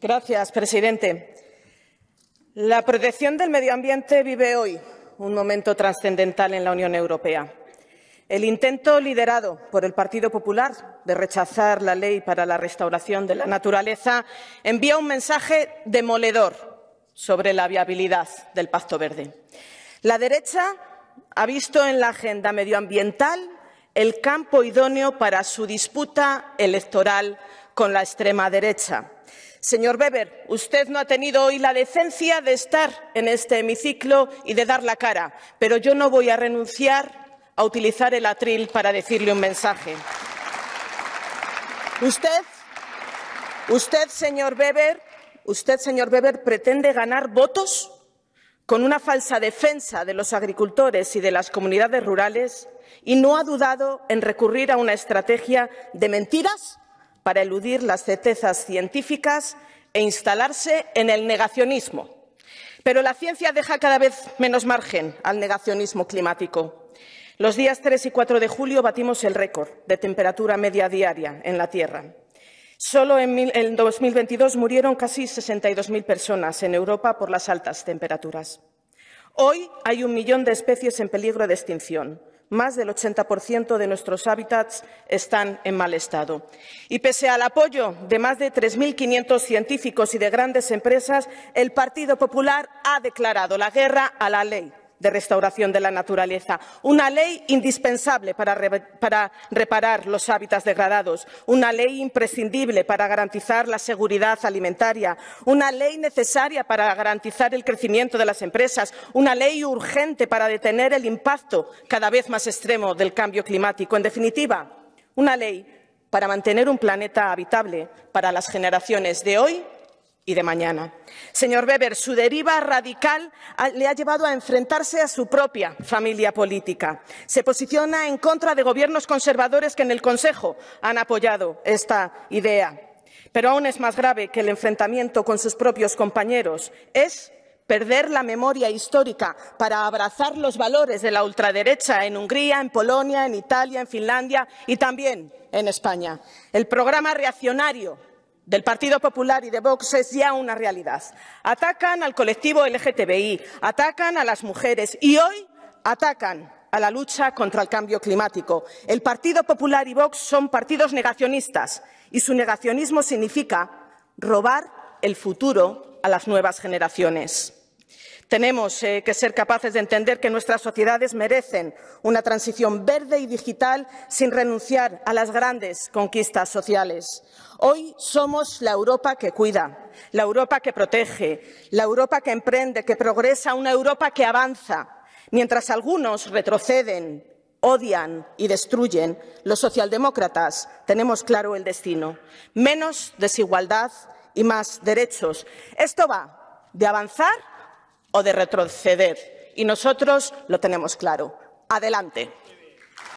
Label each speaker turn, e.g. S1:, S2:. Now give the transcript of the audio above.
S1: Gracias, presidente. La protección del medio ambiente vive hoy un momento trascendental en la Unión Europea. El intento liderado por el Partido Popular de rechazar la ley para la restauración de la naturaleza envía un mensaje demoledor sobre la viabilidad del Pacto Verde. La derecha ha visto en la agenda medioambiental el campo idóneo para su disputa electoral con la extrema derecha. Señor Weber, usted no ha tenido hoy la decencia de estar en este hemiciclo y de dar la cara, pero yo no voy a renunciar a utilizar el atril para decirle un mensaje. Usted, señor usted, señor Weber, pretende ganar votos con una falsa defensa de los agricultores y de las comunidades rurales y no ha dudado en recurrir a una estrategia de mentiras para eludir las certezas científicas e instalarse en el negacionismo. Pero la ciencia deja cada vez menos margen al negacionismo climático. Los días 3 y 4 de julio batimos el récord de temperatura media diaria en la Tierra. Solo en 2022 murieron casi 62.000 personas en Europa por las altas temperaturas. Hoy hay un millón de especies en peligro de extinción más del 80% de nuestros hábitats están en mal estado. Y pese al apoyo de más de 3.500 científicos y de grandes empresas, el Partido Popular ha declarado la guerra a la ley de restauración de la naturaleza, una ley indispensable para, reparar los hábitats degradados, una ley imprescindible para garantizar la seguridad alimentaria, una ley necesaria para garantizar el crecimiento de las empresas, una ley urgente para detener el impacto cada vez más extremo del cambio climático. En definitiva, una ley para mantener un planeta habitable para las generaciones de hoy y de mañana. Señor Weber, su deriva radical le ha llevado a enfrentarse a su propia familia política. Se posiciona en contra de gobiernos conservadores que en el Consejo han apoyado esta idea. Pero aún es más grave que el enfrentamiento con sus propios compañeros. Es perder la memoria histórica para abrazar los valores de la ultraderecha en Hungría, en Polonia, en Italia, en Finlandia y también en España. El programa reaccionario del Partido Popular y de Vox es ya una realidad. Atacan al colectivo LGTBI, atacan a las mujeres y hoy atacan a la lucha contra el cambio climático. El Partido Popular y Vox son partidos negacionistas y su negacionismo significa robar el futuro a las nuevas generaciones. Tenemos eh, que ser capaces de entender que nuestras sociedades merecen una transición verde y digital sin renunciar a las grandes conquistas sociales. Hoy somos la Europa que cuida, la Europa que protege, la Europa que emprende, que progresa, una Europa que avanza. Mientras algunos retroceden, odian y destruyen, los socialdemócratas tenemos claro el destino. Menos desigualdad y más derechos. Esto va de avanzar o de retroceder. Y nosotros lo tenemos claro. Adelante.